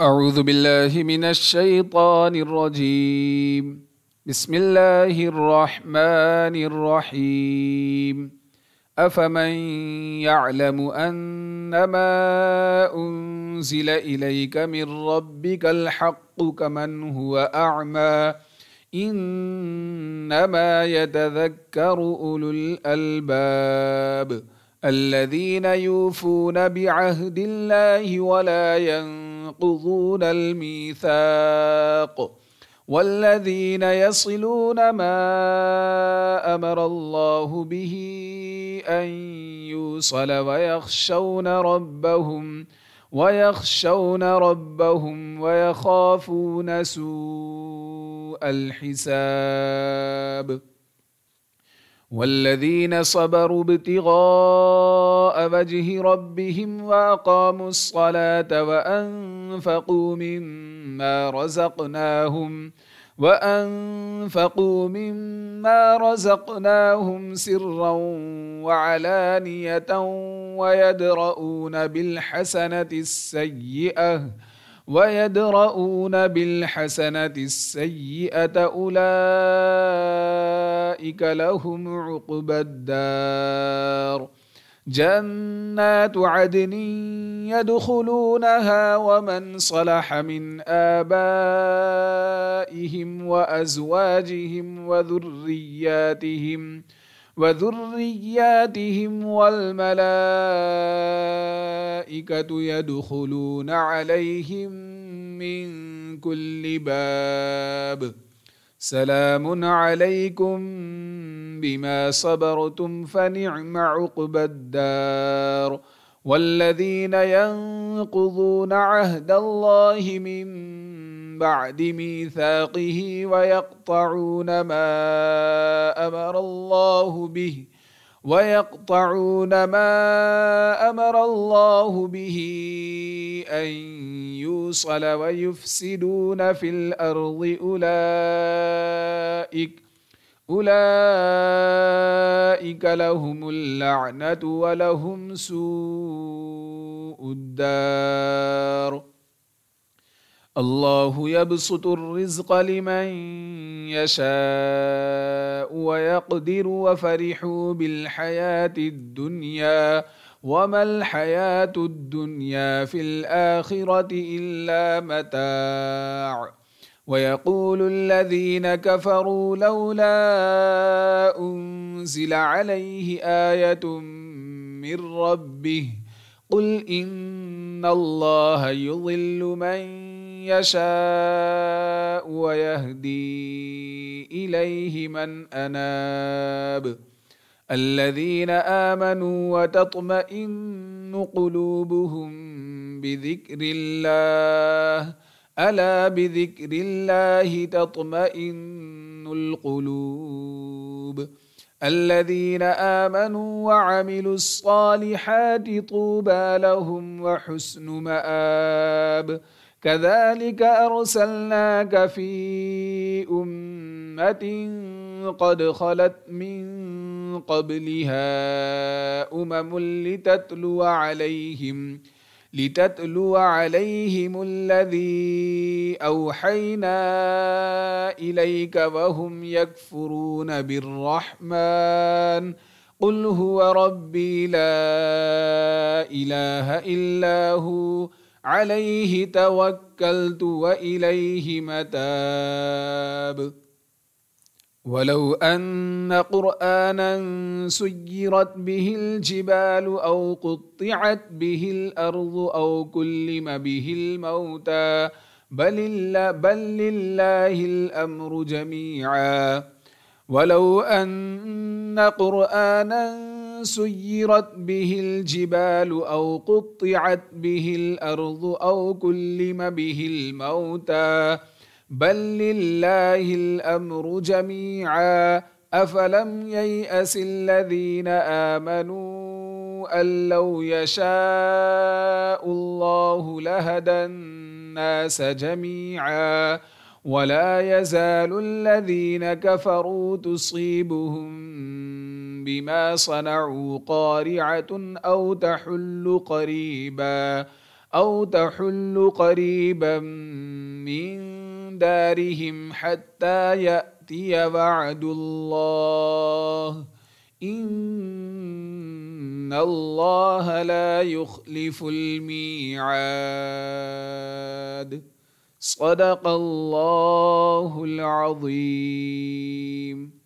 أعوذ بالله من الشيطان الرجيم بسم الله الرحمن الرحيم أفمن يعلم أنما أنزل إليك من ربك الحق كمن هو أعمى إنما يتذكر أولو الألباب الذين يوفون بعهد الله ولا ينفعون ينقضون الميثاق والذين يصلون ما امر الله به ان يوصل ويخشون ربهم ويخشون ربهم ويخافون سوء الحساب والذين صبروا ابتغاء وجه ربهم واقاموا الصلاه وانفقوا مما رزقناهم وانفقوا مما رزقناهم سرا وعلانيه ويدرؤون بالحسنه السيئه ويدرؤون بالحسنه السيئه اولئك أولئك لهم عقبى الدار جنات عدن يدخلونها ومن صلح من آبائهم وأزواجهم وذرياتهم وذرياتهم والملائكة يدخلون عليهم من كل باب ۖ سلام عليكم بما صبرتم فنعم عقبى الدار والذين ينقضون عهد الله من بعد ميثاقه ويقطعون ما امر الله به ويقطعون ما امر الله به ان يوصل ويفسدون في الارض اولئك اولئك لهم اللعنه ولهم سوء الدار الله يبسط الرزق لمن يشاء ويقدر وفرحوا بالحياه الدنيا وما الحياه الدنيا في الاخره الا متاع ويقول الذين كفروا لولا انزل عليه ايه من ربه قل ان الله يضل من يشاء ويهدي اليه من اناب الذين امنوا وتطمئن قلوبهم بذكر الله الا بذكر الله تطمئن القلوب الذين امنوا وعملوا الصالحات طوبى لهم وحسن مآب كذلك أرسلناك في أمة قد خلت من قبلها أمم لتتلو عليهم لتتلو عليهم الذي أوحينا إليك وهم يكفرون بالرحمن قل هو ربي لا إله إلا هو عليه توكلت واليه متاب ولو ان قرانا سيرت به الجبال او قطعت به الارض او كلم به الموتى بل, بل لله الامر جميعا ولو ان قرانا سيرت به الجبال أو قطعت به الأرض أو كلم به الموتى بل لله الأمر جميعا أفلم ييأس الذين آمنوا أن لو يشاء الله لهدى الناس جميعا ولا يزال الذين كفروا تصيبهم بما صنعوا قارعة أو تحل قريبا أو تحل قريبا من دارهم حتى يأتي وعد الله إن الله لا يخلف الميعاد صدق الله العظيم